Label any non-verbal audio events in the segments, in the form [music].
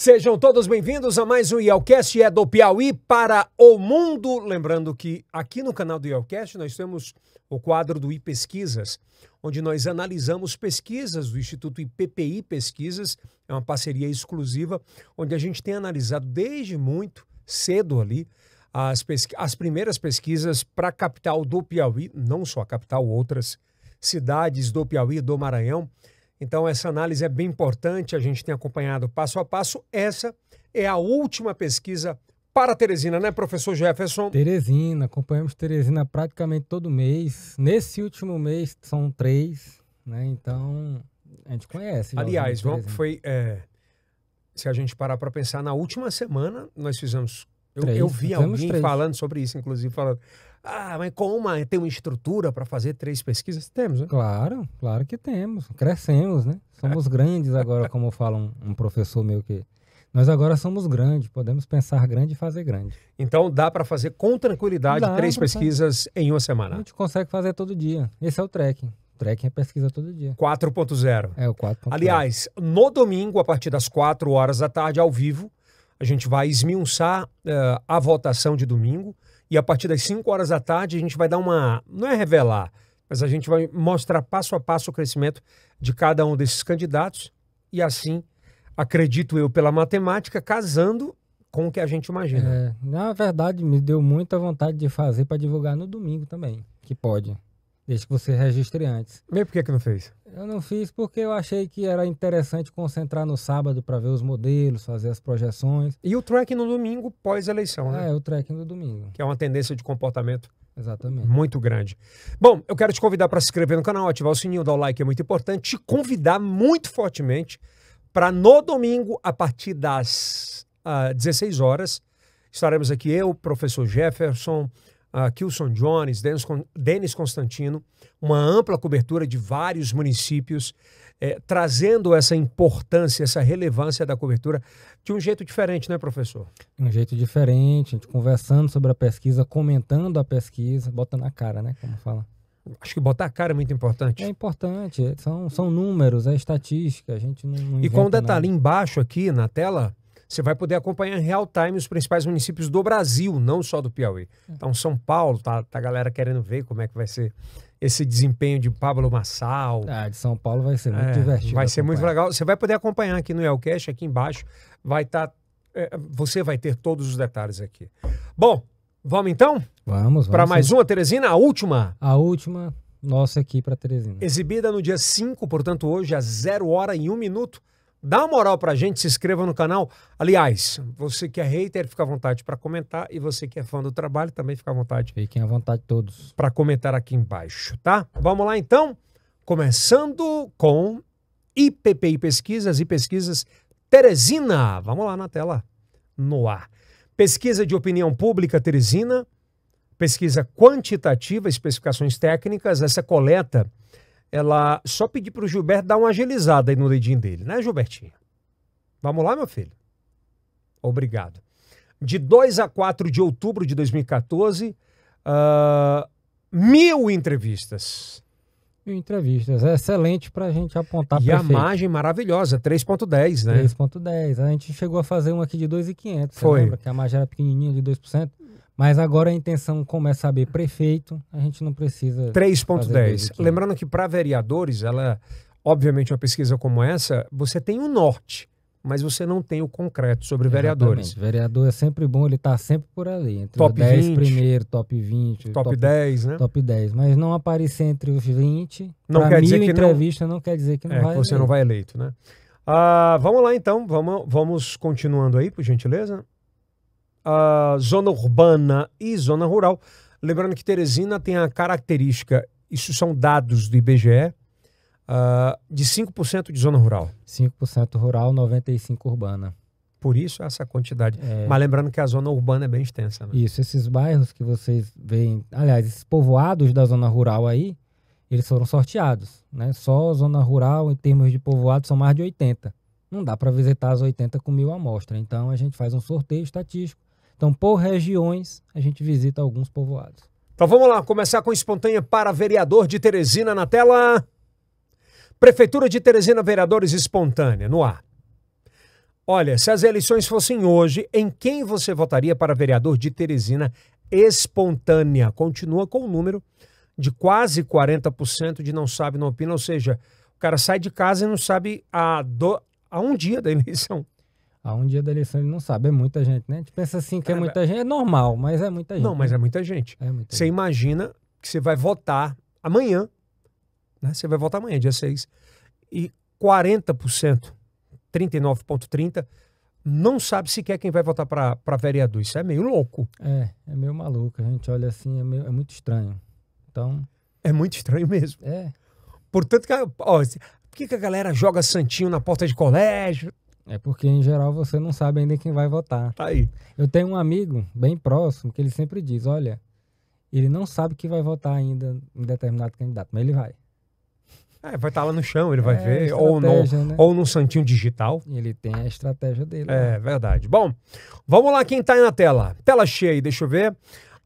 Sejam todos bem-vindos a mais um IELCast é do Piauí para o mundo. Lembrando que aqui no canal do IELCast nós temos o quadro do iPesquisas, onde nós analisamos pesquisas do Instituto IPPI Pesquisas, é uma parceria exclusiva, onde a gente tem analisado desde muito cedo ali as, as primeiras pesquisas para a capital do Piauí, não só a capital, outras cidades do Piauí e do Maranhão. Então, essa análise é bem importante, a gente tem acompanhado passo a passo. Essa é a última pesquisa para Teresina, né, professor Jefferson? Teresina, acompanhamos Teresina praticamente todo mês. Nesse último mês são três, né? Então, a gente conhece. Aliás, vamos, foi. É, se a gente parar para pensar, na última semana nós fizemos. Eu, três, eu vi alguém três. falando sobre isso, inclusive, falando. Ah, mas com uma tem uma estrutura para fazer três pesquisas? Temos, né? Claro, claro que temos. Crescemos, né? Somos [laughs] grandes agora, como fala um, um professor meu que nós agora somos grandes, podemos pensar grande e fazer grande. Então dá para fazer com tranquilidade dá três pesquisas fazer. em uma semana. A gente consegue fazer todo dia. Esse é o trekking. Trekking é pesquisa todo dia. 4.0. É o 4.0. Aliás, no domingo, a partir das 4 horas da tarde, ao vivo, a gente vai esmiuçar uh, a votação de domingo. E a partir das 5 horas da tarde, a gente vai dar uma. Não é revelar, mas a gente vai mostrar passo a passo o crescimento de cada um desses candidatos. E assim, acredito eu, pela matemática, casando com o que a gente imagina. É, na verdade, me deu muita vontade de fazer para divulgar no domingo também, que pode desde que você registre antes. E por que, que não fez? Eu não fiz porque eu achei que era interessante concentrar no sábado para ver os modelos, fazer as projeções. E o tracking no domingo pós-eleição, né? É, o tracking no domingo. Que é uma tendência de comportamento Exatamente. Muito grande. Bom, eu quero te convidar para se inscrever no canal, ativar o sininho, dar o like, é muito importante. Te convidar muito fortemente para no domingo, a partir das uh, ah, 16 horas, estaremos aqui eu, professor Jefferson, uh, Kilson Jones, Denis, Constantino, uma ampla cobertura de vários municípios, eh, trazendo essa importância, essa relevância da cobertura de um jeito diferente, né, professor? De um jeito diferente, a gente conversando sobre a pesquisa, comentando a pesquisa, botando na cara, né, como fala. Acho que botar a cara é muito importante. É importante, são, são números, é estatística, a gente não, não E com um detalhe nada. embaixo aqui na tela, você vai poder acompanhar em real time os principais municípios do Brasil, não só do Piauí. Hum. Então, São Paulo, tá, tá a galera querendo ver como é que vai ser esse desempenho de Pablo Massal. Ah, de São Paulo vai ser muito é, divertido. Vai ser acompanhar. muito legal. Você vai poder acompanhar aqui no Elcast, aqui embaixo. Vai estar. Tá, é, você vai ter todos os detalhes aqui. Bom, vamos então? Vamos, vamos. Para mais uma, Teresina? A última? A última nossa aqui para Teresina. Exibida no dia 5, portanto, hoje, às 0 hora e 1 um minuto. Dá uma moral pra gente, se inscreva no canal. Aliás, você que é hater, fica à vontade para comentar. E você que é fã do trabalho, também fica à vontade. Fiquem à vontade todos. Para comentar aqui embaixo, tá? Vamos lá então. Começando com IPPI Pesquisas e Pesquisas Teresina. Vamos lá na tela, no ar. Pesquisa de opinião pública Teresina. Pesquisa quantitativa, especificações técnicas. Essa coleta ela só pedir para o Gilberto dar uma agilizada aí no dedinho dele, né, Gilbertinho? Vamos lá, meu filho? Obrigado. De 2 a 4 de outubro de 2014, uh, ah, mil entrevistas. Mil entrevistas. É excelente para a gente apontar para E prefeito. a margem maravilhosa, 3,10, né? 3,10. A gente chegou a fazer uma aqui de 2,500. Foi. Lembra que a margem era pequenininha, de 2%. Mas agora a intenção, como é saber prefeito, a gente não precisa. 3,10. Lembrando que para vereadores, ela, obviamente, uma pesquisa como essa, você tem o um norte, mas você não tem o concreto sobre Exatamente. vereadores. Vereador é sempre bom, ele está sempre por ali. Entre top os 10 20, primeiro, top 20. Top, top 10, né? Top 10. Mas não aparecer entre os 20. Não quer dizer que entrevista não, não quer dizer que não é, vai. você eleito. não vai eleito, né? Ah, vamos lá então, vamos, vamos continuando aí, por gentileza a zona urbana e zona rural. Lembrando que Teresina tem a característica, isso são dados do IBGE, uh, de 5% de zona rural. 5% rural, 95% urbana. Por isso essa quantidade. É... Mas lembrando que a zona urbana é bem extensa. Né? Isso, esses bairros que vocês veem, aliás, esses povoados da zona rural aí, eles foram sorteados. Né? Só a zona rural, em termos de povoado, são mais de 80. Não dá para visitar as 80 com mil amostras. Então a gente faz um sorteio estatístico então, por regiões, a gente visita alguns povoados. Então vamos lá, começar com espontânea para vereador de Teresina na tela. Prefeitura de Teresina, vereadores espontânea, no ar. Olha, se as eleições fossem hoje, em quem você votaria para vereador de Teresina espontânea? Continua com o um número de quase 40% de não sabe, não opina, ou seja, o cara sai de casa e não sabe a, do... a um dia da eleição. A ah, um dia da eleição ele não sabe, é muita gente, né? A gente pensa assim que é, é muita gente, é normal, mas é muita gente. Não, mas né? é muita gente. É muita você gente. imagina que você vai votar amanhã, né? Você vai votar amanhã, dia 6, e 40%, 39,30%, não sabe sequer quem vai votar para vereador. Isso é meio louco. É, é meio maluco. A gente olha assim, é, meio, é muito estranho. Então. É muito estranho mesmo. É. Portanto, ó, por que, que a galera joga santinho na porta de colégio? É porque, em geral, você não sabe ainda quem vai votar. Tá aí. Eu tenho um amigo bem próximo que ele sempre diz: olha, ele não sabe que vai votar ainda em determinado candidato, mas ele vai. É, vai estar tá lá no chão, ele vai é, ver. Ou no, né? ou no santinho digital. Ele tem a estratégia dele. É, né? verdade. Bom, vamos lá quem está aí na tela. Tela cheia aí, deixa eu ver.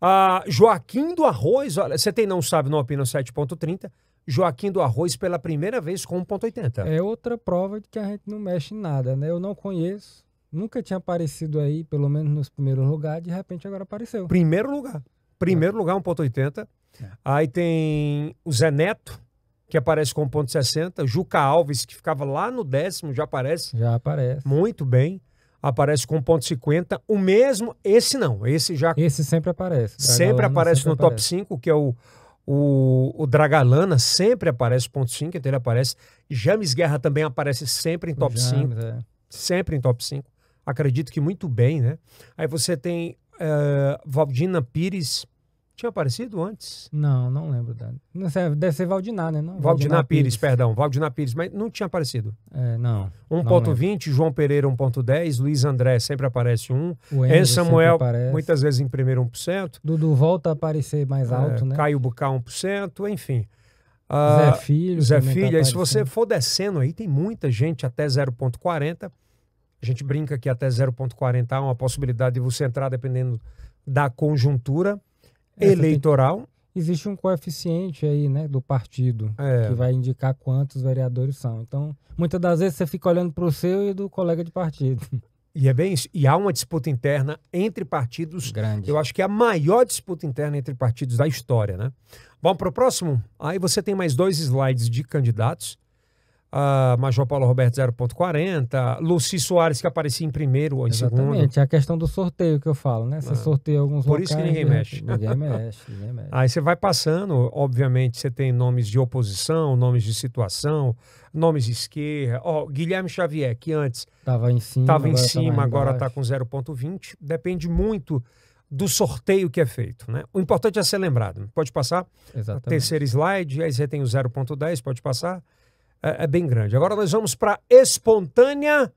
Ah, Joaquim do Arroz, olha, você tem não sabe, não opina 7.30. Joaquim do Arroz pela primeira vez com 1,80. É outra prova de que a gente não mexe em nada, né? Eu não conheço, nunca tinha aparecido aí, pelo menos nos primeiros lugares, de repente agora apareceu. Primeiro lugar. Primeiro é. lugar, 1,80. É. Aí tem o Zé Neto, que aparece com 1,60. Juca Alves, que ficava lá no décimo, já aparece. Já aparece. Muito bem. Aparece com 1,50. O mesmo, esse não, esse já. Esse sempre aparece. sempre aparece sempre no aparece. top 5, que é o o, o Dragalana sempre aparece ponto 5, então ele aparece. James Guerra também aparece sempre em top 5. É. Sempre em top 5. Acredito que muito bem, né? Aí você tem uh, Valdina Pires. Tinha aparecido antes? Não, não lembro, Dani. É, deve ser Valdinar, né? Não, Valdinar, Pires, Pires, perdão. Valdinar Pires, mas não tinha aparecido. É, não. 1.20, João Pereira 1.10, Luiz André sempre aparece um. O Enzo Samuel, muitas vezes em primeiro 1%. Dudu volta a aparecer mais é, alto, é, né? Caio Bucá 1%, enfim. Zé ah, Filho. Zé tá Filho, tá se você for descendo aí, tem muita gente até 0.40. A gente brinca que até 0.40 há uma possibilidade de você entrar dependendo da conjuntura eleitoral existe um coeficiente aí, né, do partido, é. que vai indicar quantos vereadores são. Então, muitas das vezes você fica olhando para o seu e do colega de partido. [laughs] E é bem isso. E há uma disputa interna entre partidos. Grande. Eu acho que é a maior disputa interna entre partidos da história, né? Vamos para o próximo? Aí você tem mais dois slides de candidatos a ah, Major Paulo Roberto 0.40, Luci Soares que aparecia em primeiro ou em Exatamente, segundo. Exatamente, é a questão do sorteio que eu falo, né? Você ah, sorteia alguns Por locais, isso que ninguém né? mexe. Ninguém mexe, [laughs] ninguém mexe. Aí você vai passando, obviamente você tem nomes de oposição, nomes de situação, nomes de esquerda. Ó, oh, Guilherme Xavier, que antes estava em cima, tava em agora tá cima, agora está com 0.20. Depende muito do sorteio que é feito. Né? O importante é ser lembrado. Pode passar. Exatamente. Terceiro slide, aí você tem o 0.10, pode passar é, é bem grande. Agora nós vamos para espontânea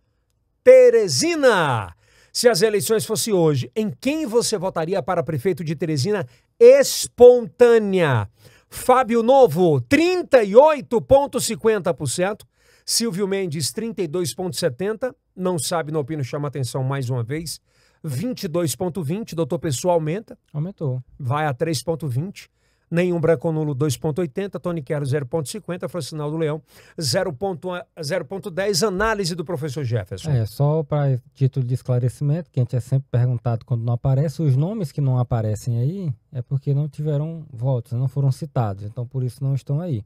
Teresina. Se as eleições fossem hoje, em quem você votaria para prefeito de Teresina espontânea? Fábio Novo, 38,50%. Silvio Mendes, 32,70%. Não sabe, não opino, chama atenção mais uma vez. 22,20%. Doutor Pessoa aumenta. Aumentou. Vai a 3,20% nenhum branco nulo 2,80, Tony Quero 0,50, Francinal do Leão 0,10, análise do professor Jefferson. É, só para título de esclarecimento, que a gente é sempre perguntado quando não aparece, os nomes que não aparecem aí é porque não tiveram votos, não foram citados, então por isso não estão aí.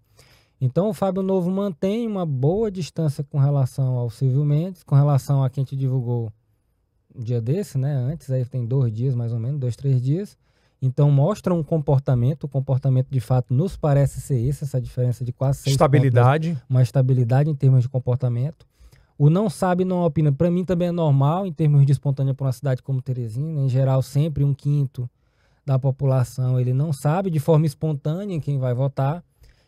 Então o Fábio Novo mantém uma boa distância com relação ao Silvio Mendes, com relação a quem te divulgou um dia desse, né? Antes, aí tem dois dias mais ou menos, dois, três dias então mostra um comportamento, o comportamento de fato nos parece ser esse, essa diferença de quase seis Estabilidade. Pontos, uma estabilidade em termos de comportamento. O não sabe não opina. Para mim também é normal em termos de espontânea para uma cidade como Teresina. Né? Em geral, sempre um quinto da população ele não sabe de forma espontânea quem vai votar.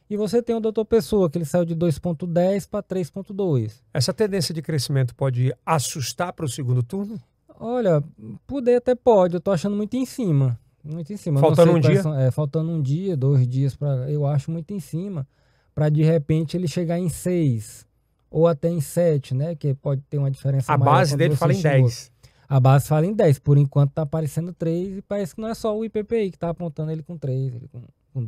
E você tem o doutor Pessoa, que ele saiu de 2,10 para 3,2. Essa tendência de crescimento pode assustar para o segundo turno? Olha, poder até pode. Eu estou achando muito em cima. Muito em cima. Faltando um dia? São, é, faltando um dia, dois dias, pra, eu acho muito em cima. Para de repente ele chegar em seis ou até em sete, né? Que pode ter uma diferença A base dele fala em dez. A base fala em dez por enquanto tá aparecendo três e parece que não é só o IPPI que tá apontando ele com três ele com, com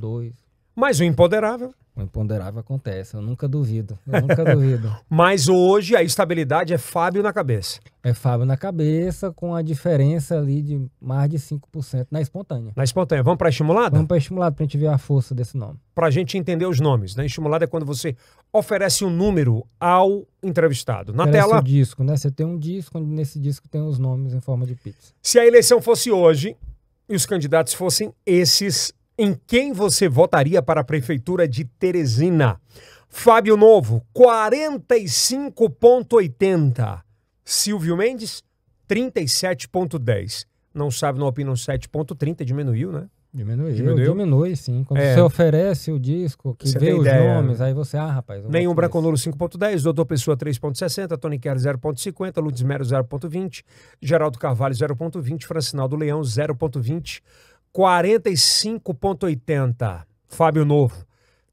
mas o imponderável. O imponderável acontece, eu nunca duvido. Eu nunca [laughs] duvido. Mas hoje a estabilidade é Fábio na cabeça. É Fábio na cabeça, com a diferença ali de mais de 5% na espontânea. Na espontânea. Vamos para estimulada? Vamos para estimulada para a gente ver a força desse nome. Para a gente entender os nomes. Né? Estimulada é quando você oferece um número ao entrevistado. Na oferece tela. O disco, né? Você tem um disco, onde nesse disco tem os nomes em forma de pizza. Se a eleição fosse hoje e os candidatos fossem esses em quem você votaria para a prefeitura de Teresina? Fábio Novo, 45,80. Silvio Mendes, 37,10. Não sabe na opinião 7,30, diminuiu, né? Diminuiu, diminuiu, diminui sim. Quando é. você oferece o disco, que você vê os ideia, nomes, aí você, ah, rapaz. Nenhum Branco Nulo 5.10, Doutor Pessoa 3.60, Tony Kerr 0.50, Ludes Mero 0.20, Geraldo Carvalho 0.20, Francinaldo Leão 0.20. 45,80. Fábio Novo.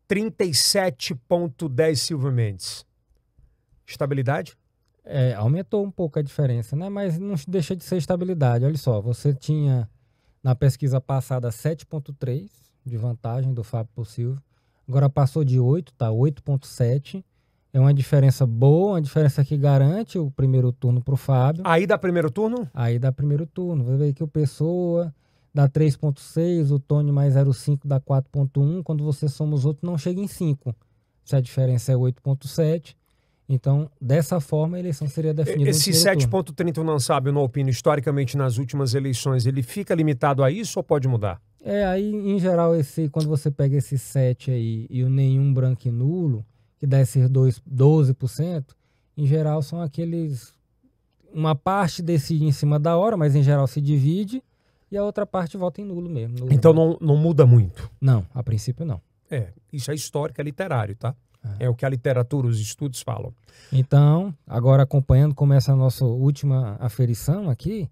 37,10 Silva Mendes. Estabilidade? É, aumentou um pouco a diferença, né? Mas não deixa de ser estabilidade. Olha só, você tinha na pesquisa passada 7,3 de vantagem do Fábio para Silvio. Agora passou de 8, tá? 8,7. É uma diferença boa, uma diferença que garante o primeiro turno para o Fábio. Aí dá primeiro turno? Aí dá primeiro turno. Vai ver que o Pessoa dá 3.6, o Tony mais 0,5 dá 4.1, quando você soma os outros não chega em 5. Se a diferença é 8.7, então, dessa forma, a eleição seria definida. Esse 7,31 lançável no Alpino, historicamente nas últimas eleições, ele fica limitado a isso ou pode mudar? É, aí, em geral, esse, quando você pega esse 7 aí e o nenhum branco e nulo, que dá esses dois, 12%, em geral são aqueles. Uma parte decide em cima da hora, mas em geral se divide, e a outra parte vota em nulo mesmo. Nulo então Não, não muda muito? Não, a princípio não. É, isso é histórico, é literário, tá? É. é o que a literatura, os estudos falam. Então, agora acompanhando como essa nossa última aferição aqui,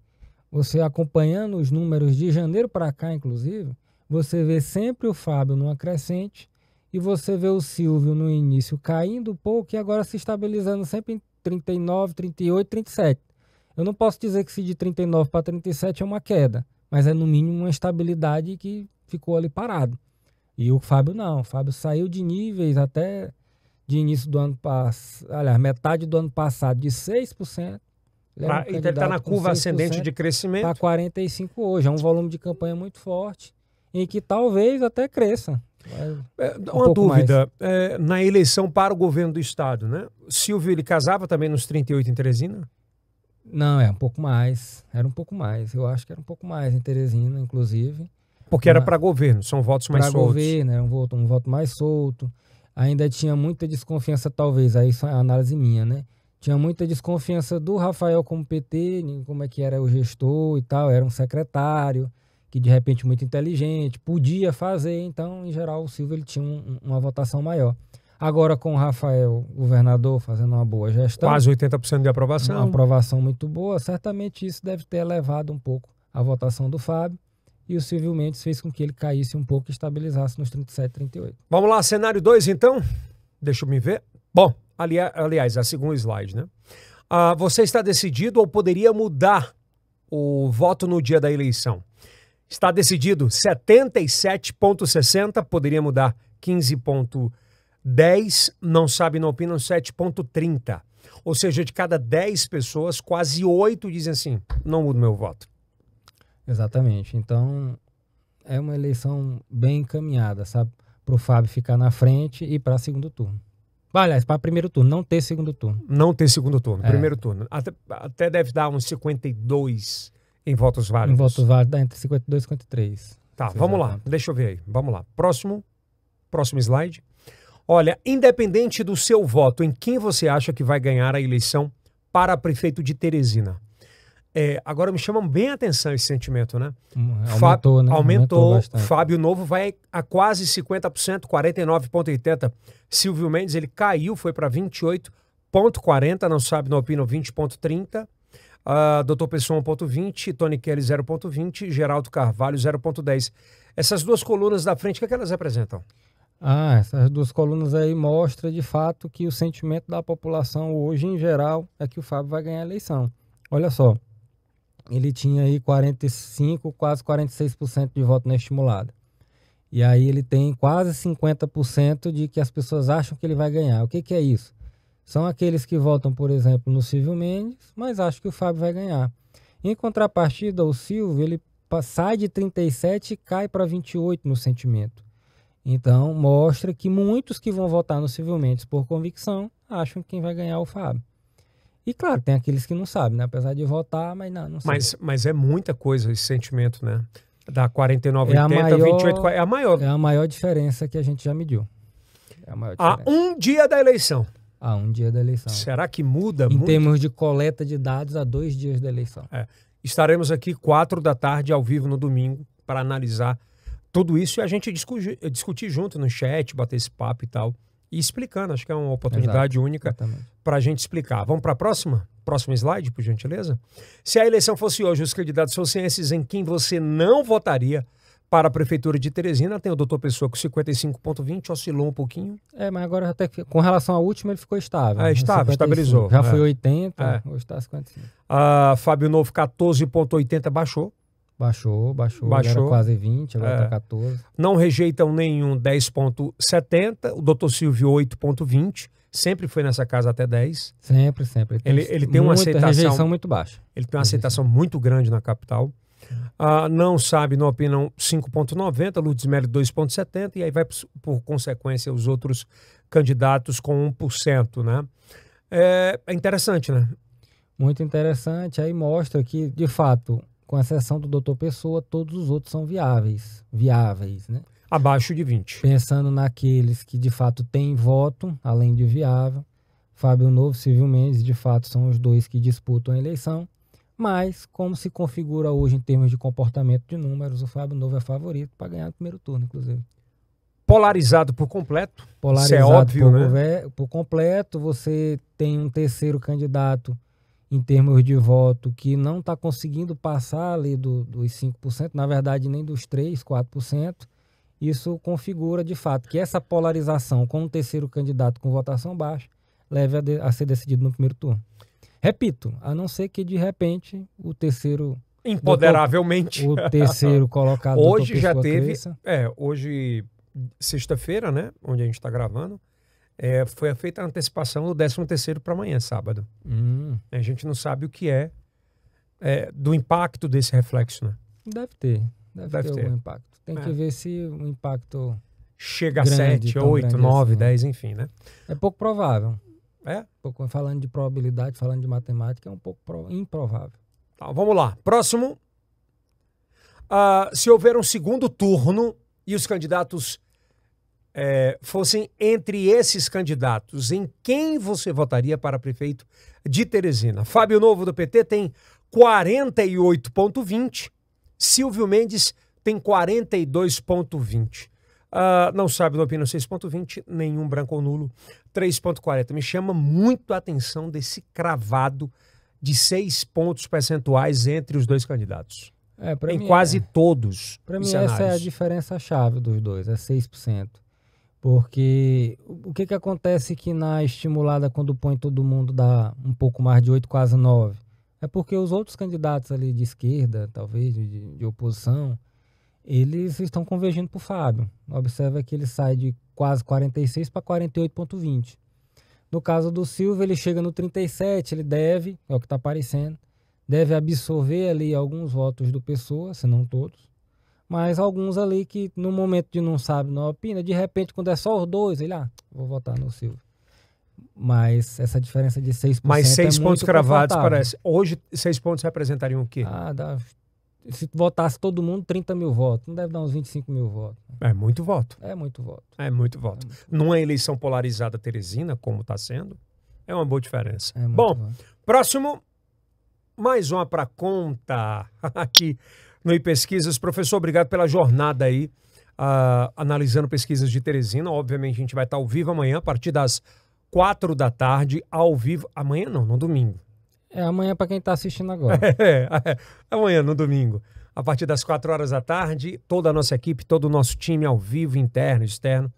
você acompanhando os números de janeiro para cá, inclusive, você vê sempre o Fábio numa crescente e você vê o Silvio no início caindo um pouco e agora se estabilizando sempre em 39, 38, 37. Eu não posso dizer que se de 39 para 37 é uma queda, mas é no mínimo uma estabilidade que ficou ali parado. E o Fábio não, o Fábio saiu de níveis até de início do ano passado, aliás, metade do ano passado de 6%. Ele um então ele está na curva ascendente de crescimento. Está 45% hoje, é um volume de campanha muito forte, em que talvez até cresça. É, um uma dúvida, é, na eleição para o governo do estado, né? Silvio, ele casava também nos 38 em Teresina? Não, é um pouco mais. Era um pouco mais. Eu acho que era um pouco mais em Teresina, inclusive. Porque era para governo, são votos mais soltos. Para governo, era um voto, um voto mais solto. Ainda tinha muita desconfiança, talvez, aí isso é análise minha, né? Tinha muita desconfiança do Rafael como PT, como é que era o gestor e tal, era um secretário que de repente muito inteligente, podia fazer, então em geral o Silvio ele tinha um, uma votação maior. Agora com o Rafael, governador, fazendo uma boa gestão. Quase 80% de aprovação. Uma aprovação muito boa. Certamente isso deve ter elevado um pouco a votação do Fábio. E o Silvio Mendes fez com que ele caísse um pouco e estabilizasse nos 37, 38. Vamos lá, cenário 2 então? Deixa eu me ver. Bom, ali, aliás, é a segundo slide, né? Ah, você está decidido ou poderia mudar o voto no dia da eleição? Está decidido 77,60, poderia mudar 15,60. 10 não sabe, não opinam 7,30. Ou seja, de cada 10 pessoas, quase 8 dizem assim: não mudo meu voto. Exatamente. Então, é uma eleição bem encaminhada, sabe? Para o Fábio ficar na frente e para segundo turno. Aliás, para primeiro turno, não ter segundo turno. Não ter segundo turno, é. primeiro turno. Até, até, deve dar uns 52 em votos válidos. Em votos válidos dá entre 52 e 53. Tá, vamos lá. Deixa eu ver aí. Vamos lá. Próximo, próximo slide. Olha, independente do seu voto, em quem você acha que vai ganhar a eleição para prefeito de Teresina? É, agora me chamam bem a atenção esse sentimento, né? Hum, é, aumentou, Fábio, né? Aumentou. aumentou Fábio Novo vai a quase 50%, 49,80%. Silvio Mendes, ele caiu, foi para 28,40%, não sabe, não opina, 20,30%. Uh, Dr. Pessoa 1.20, Tony Kelly 0.20, Geraldo Carvalho 0.10. Essas duas colunas da frente, o que, é que elas representam? Ah, essas duas colunas aí mostra de fato que o sentimento da população hoje em geral é que o Fábio vai ganhar a eleição. Olha só, ele tinha aí 45, quase 46% de voto na estimulada. E aí ele tem quase 50% de que as pessoas acham que ele vai ganhar. O que, que é isso? São aqueles que votam, por exemplo, no Silvio Mendes, mas acham que o Fábio vai ganhar. Em contrapartida, o Silvio ele sai de 37 e cai para 28 no sentimento. Então, mostra que muitos que vão votar no Silvio Mendes por convicção acham que quem vai ganhar é o Fábio. E claro, tem aqueles que não sabem, né? Apesar de votar, mas não, não mas, mas, é muita coisa esse sentimento, né? Da 49, é 80, a maior, 28, é a maior. É a maior diferença que a gente já mediu. É a, maior. a um dia da eleição. A um dia da eleição. Será que muda em muito? Em termos de coleta de dados, a dois dias da eleição. É. Estaremos aqui quatro da tarde, ao vivo no domingo, para analisar tudo isso e a gente discutir, discutir junto no chat, bater esse papo e tal. E explicando, acho que é uma oportunidade Exato, única para a gente explicar. Vamos para a próxima? Próximo slide, por gentileza. Se a eleição fosse hoje, os candidatos fossem em quem você não votaria para a Prefeitura de Teresina, tem o doutor Pessoa com 55,20, oscilou um pouquinho. É, mas agora até com relação à última ele ficou estável. Ah, né? estável, estabilizou. Já é. foi 80, é. hoje está 55. Ah, Fábio Novo, 14,80, baixou Baixou, baixou, baixou. era quase 20, agora está é. 14. Não rejeitam nenhum 10,70, o doutor Silvio 8,20, sempre foi nessa casa até 10. Sempre, sempre. Ele, ele tem uma aceitação... rejeição muito baixa. Ele tem uma aceitação muito grande na capital. Ah, não sabe, não opinam 5,90, Lourdes Melo 2,70, e aí vai, por consequência, os outros candidatos com 1%, né? É, é interessante, né? Muito interessante, aí mostra que, de fato, com exceção do doutor Pessoa, todos os outros são viáveis, viáveis, né? Abaixo de 20. Pensando naqueles que de fato têm voto, além de viável, Fábio Novo e Silvio Mendes, de fato, são os dois que disputam a eleição. Mas, como se configura hoje em termos de comportamento de números, o Fábio Novo é favorito para ganhar o primeiro turno, inclusive. Polarizado por completo. Polarizado Isso é óbvio, por, né? por completo. Você tem um terceiro candidato em termos de voto que não está conseguindo passar ali do, dos 5%, na verdade nem dos 3%, 4%, isso configura de fato que essa polarização com o terceiro candidato com votação baixa leve a, de, a ser decidido no primeiro turno. Repito, a não ser que de repente o terceiro impoderavelmente doutor, o terceiro [laughs] colocado hoje já teve cresça. é hoje sexta-feira né onde a gente está gravando é, foi feita a antecipação do 13 terceiro para amanhã, sábado. Hum. É, a gente não sabe o que é, é, do impacto desse reflexo, né? Deve ter, deve, deve ter, ter algum impacto. Tem é. que ver se o impacto chega a 7, 8, 9, 10, enfim, né? É pouco provável. É? Pouco, falando de probabilidade, falando de matemática, é um pouco pro, improvável. Tá, vamos lá. Próximo. Ah, se houver um segundo turno e os candidatos é, fossem entre esses candidatos, em quem você votaria para prefeito de Teresina? Fábio Novo do PT tem 48,20, Silvio Mendes tem 42,20. Uh, ah, não sabe da Opino 6.20, nenhum branco ou nulo 3.40. Me chama muito a atenção desse cravado de seis pontos percentuais entre os dois candidatos. É, em quase é. todos. Para mim, cenários. essa é a diferença chave dos dois, é 6%. Porque o que, que acontece que na estimulada, quando põe todo mundo, dá um pouco mais de 8, quase 9? É porque os outros candidatos ali de esquerda, talvez, de, de oposição, eles estão convergindo para o Fábio. Observa que ele sai de quase 46 para 48,20. No caso do Silva, ele chega no 37, ele deve, é o que está aparecendo, deve absorver ali alguns votos do Pessoa, se não todos, mas alguns ali que no momento de não sabe, não opina, de repente, quando é só os dois, ele, ah, vou votar no Silvio. Mas essa diferença de seis pontos. Mas é seis é pontos cravados parece. Hoje, seis pontos representariam o quê? Ah, dá, se votasse todo mundo, 30 mil votos. Não deve dar uns 25 mil votos. É muito voto. É muito voto. É muito voto. É muito Numa eleição polarizada teresina, como está sendo, é uma boa diferença. É Bom, voto. próximo, mais uma para conta. [laughs] Aqui no iPesquisas. Professor, obrigado pela jornada aí, uh, analisando pesquisas de Teresina. Obviamente, a gente vai estar ao vivo amanhã, a partir das quatro da tarde, ao vivo. Amanhã não, no domingo. É amanhã para quem está assistindo agora. É, [laughs] é, é, amanhã, no domingo. A partir das quatro horas da tarde, toda a nossa equipe, todo o nosso time ao vivo, interno, externo.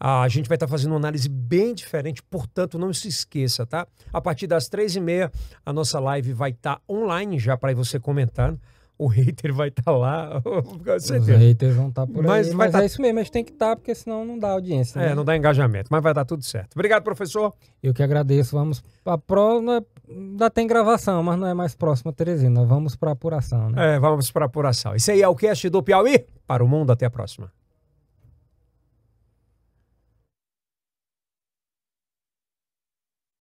Ah, a gente vai estar fazendo uma análise bem diferente, portanto, não se esqueça, tá? A partir das três e meia, a nossa live vai estar online já para você comentando o hater vai estar tá lá. [laughs] Os haters vão estar tá por mas aí. Mas tá... é isso mesmo, mas tem que estar, tá, porque senão não dá audiência. É, né? não dá engajamento, mas vai dar tudo certo. Obrigado, professor. Eu que agradeço. Vamos para a próxima. Né? Ainda tem gravação, mas não é mais próxima, Teresina. Vamos para apuração, né? É, vamos para apuração. Isso aí é o Cast do Piauí. Para o mundo, até a próxima.